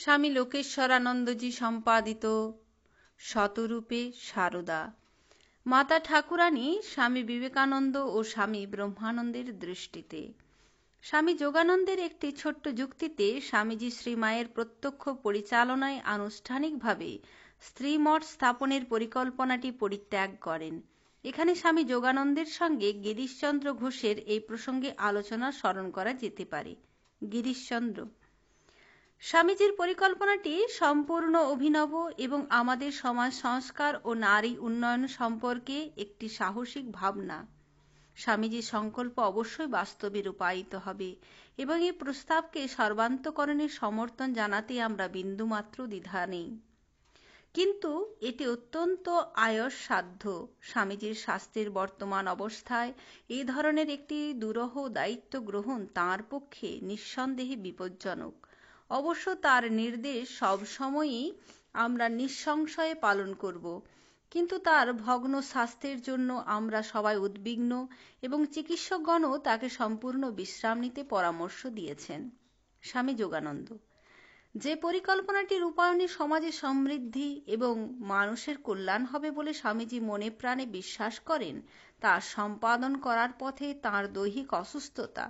স্বামী লোকেশ্বরানন্দজি সম্পাদিত শতরূপে সারদা মাতা ঠাকুরানী স্বামী বিবেকানন্দ ও স্বামী ব্রহ্মানন্দের দৃষ্টিতে স্বামী যোগানন্দের একটি ছোট্ট যুক্তিতে স্বামীজি শ্রীমায়ের প্রত্যক্ষ পরিচালনায় আনুষ্ঠানিকভাবে স্ত্রীমঠ স্থাপনের পরিকল্পনাটি পরিত্যাগ করেন এখানে স্বামী যোগানন্দের সঙ্গে গিরিশচন্দ্র ঘোষের এই প্রসঙ্গে আলোচনা স্মরণ করা যেতে পারে গিরিশচন্দ্র স্বামীজির পরিকল্পনাটি সম্পূর্ণ অভিনব এবং আমাদের সমাজ সংস্কার ও নারী উন্নয়ন সম্পর্কে একটি সাহসিক ভাবনা স্বামীজির সংকল্প অবশ্যই বাস্তবে রূপায়িত হবে এবং এই প্রস্তাবকে সর্বান্তকরণের সমর্থন জানাতে আমরা বিন্দুমাত্র দ্বিধা নেই কিন্তু এটি অত্যন্ত আয়স সাধ্য স্বামীজির স্বাস্থ্যের বর্তমান অবস্থায় এ ধরনের একটি দুরহ দায়িত্ব গ্রহণ তাঁর পক্ষে নিঃসন্দেহে বিপজ্জনক অবশ্য তার নির্দেশ সবসময়ই আমরা নিঃসংশয়ে পালন করব কিন্তু তার ভগ্ন স্বাস্থ্যের জন্য আমরা সবাই উদ্বিগ্ন এবং চিকিৎসকগণও তাকে সম্পূর্ণ বিশ্রাম নিতে পরামর্শ দিয়েছেন স্বামী যোগানন্দ যে পরিকল্পনাটি রূপায়ণে সমাজে সমৃদ্ধি এবং মানুষের কল্যাণ হবে বলে স্বামীজি মনে প্রাণে বিশ্বাস করেন তা সম্পাদন করার পথে তার দৈহিক অসুস্থতা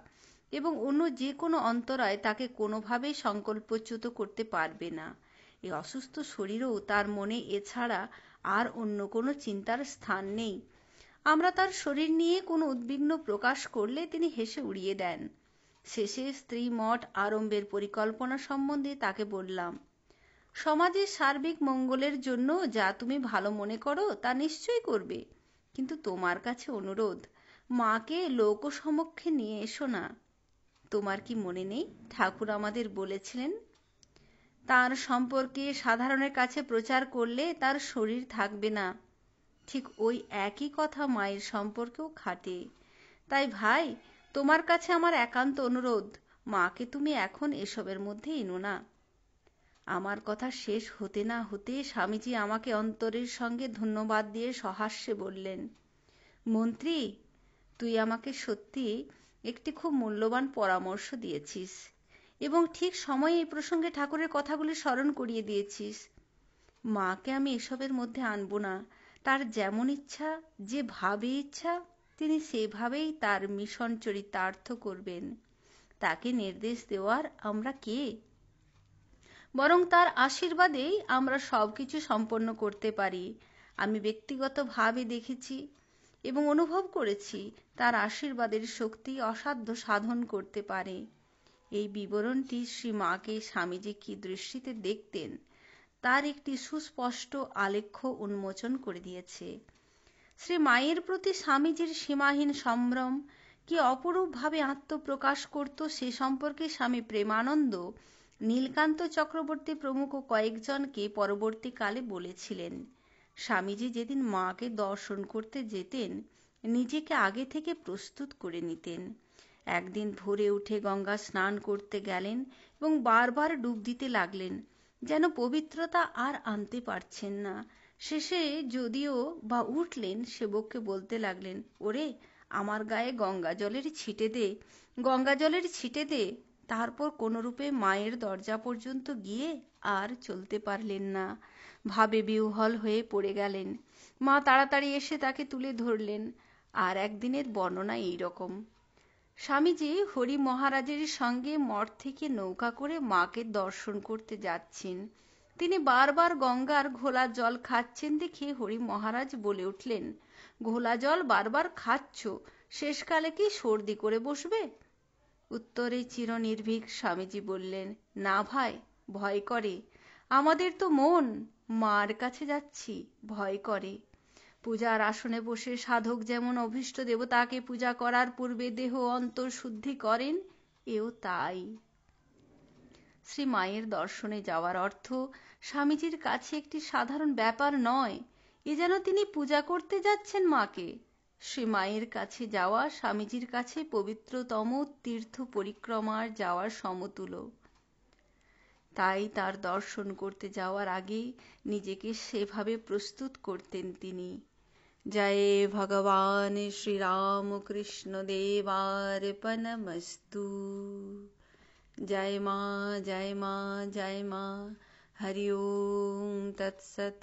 এবং অন্য যে কোনো অন্তরায় তাকে কোনোভাবেই সংকল্পচ্যুত করতে পারবে না এ অসুস্থ শরীরও তার মনে এছাড়া আর অন্য কোনো চিন্তার স্থান নেই আমরা তার শরীর নিয়ে কোনো উদ্বিগ্ন প্রকাশ করলে তিনি হেসে উড়িয়ে দেন শেষে স্ত্রী মঠ আরম্ভের পরিকল্পনা সম্বন্ধে তাকে বললাম সমাজের সার্বিক মঙ্গলের জন্য যা তুমি ভালো মনে করো তা নিশ্চয়ই করবে কিন্তু তোমার কাছে অনুরোধ মাকে লোক সমক্ষে নিয়ে এসো না তোমার কি মনে নেই ঠাকুর আমাদের বলেছিলেন তার সম্পর্কে সাধারণের কাছে প্রচার করলে তার শরীর থাকবে না ঠিক ওই একই কথা মায়ের সম্পর্কেও খাটে তাই ভাই তোমার কাছে আমার একান্ত অনুরোধ মাকে তুমি এখন এসবের মধ্যে এনো না আমার কথা শেষ হতে না হতে স্বামীজি আমাকে অন্তরের সঙ্গে ধন্যবাদ দিয়ে সহাস্যে বললেন মন্ত্রী তুই আমাকে সত্যি একটি খুব মূল্যবান পরামর্শ দিয়েছিস এবং ঠিক সময়ে এই প্রসঙ্গে ঠাকুরের কথাগুলি স্মরণ করিয়ে দিয়েছিস মাকে আমি এসবের মধ্যে আনবো না তার যেমন ইচ্ছা যে ভাবে ইচ্ছা তিনি সেভাবেই তার মিশন চরিতার্থ করবেন তাকে নির্দেশ দেওয়ার আমরা কে বরং তার আশীর্বাদেই আমরা সবকিছু সম্পন্ন করতে পারি আমি ব্যক্তিগতভাবে দেখেছি এবং অনুভব করেছি তার আশীর্বাদের শক্তি অসাধ্য সাধন করতে পারে এই বিবরণটি শ্রী মাকে স্বামীজি কি দৃষ্টিতে দেখতেন তার একটি সুস্পষ্ট আলেখ্য উন্মোচন করে দিয়েছে শ্রী মায়ের প্রতি স্বামীজির সীমাহীন সম্ভ্রম কি অপরূপভাবে আত্মপ্রকাশ করত সে সম্পর্কে স্বামী প্রেমানন্দ নীলকান্ত চক্রবর্তী প্রমুখ কয়েকজনকে পরবর্তীকালে বলেছিলেন স্বামীজি যেদিন মাকে দর্শন করতে যেতেন নিজেকে আগে থেকে প্রস্তুত করে নিতেন একদিন ভোরে উঠে গঙ্গা স্নান করতে গেলেন এবং বারবার ডুব দিতে লাগলেন যেন পবিত্রতা আর আনতে পারছেন না শেষে যদিও বা উঠলেন সেবককে বলতে লাগলেন ওরে আমার গায়ে গঙ্গা জলের ছিটে দে গঙ্গা জলের ছিটে দে তারপর কোনোরূপে মায়ের দরজা পর্যন্ত গিয়ে আর চলতে পারলেন না ভাবে বিহ্বল হয়ে পড়ে গেলেন মা তাড়াতাড়ি এসে তাকে তুলে ধরলেন আর একদিনের বর্ণনা এই রকম স্বামীজি হরি মহারাজের সঙ্গে মঠ থেকে নৌকা করে মাকে দর্শন করতে যাচ্ছেন তিনি বারবার গঙ্গার ঘোলা জল খাচ্ছেন দেখে হরি মহারাজ বলে উঠলেন ঘোলা জল বারবার খাচ্ছ শেষকালে কি সর্দি করে বসবে উত্তরে চিরনির্ভীক স্বামীজি বললেন না ভাই ভয় করে আমাদের তো মন মার কাছে যাচ্ছি ভয় করে পূজার আসনে বসে সাধক যেমন অভীষ্ট দেবতাকে পূজা করার পূর্বে দেহ অন্তর শুদ্ধি করেন এও তাই শ্রী মায়ের দর্শনে যাওয়ার অর্থ স্বামীজির কাছে একটি সাধারণ ব্যাপার নয় এ যেন তিনি পূজা করতে যাচ্ছেন মাকে সে মায়ের কাছে যাওয়া স্বামীজির কাছে পবিত্রতম তীর্থ পরিক্রমার যাওয়ার সমতুল তাই তার দর্শন করতে যাওয়ার আগে নিজেকে সেভাবে প্রস্তুত করতেন তিনি জয় ভগবান শ্রীরামকৃষ্ণ দেবার্পণমস্তু জয় মা জয় মা জয় মা হরি ওম তৎসত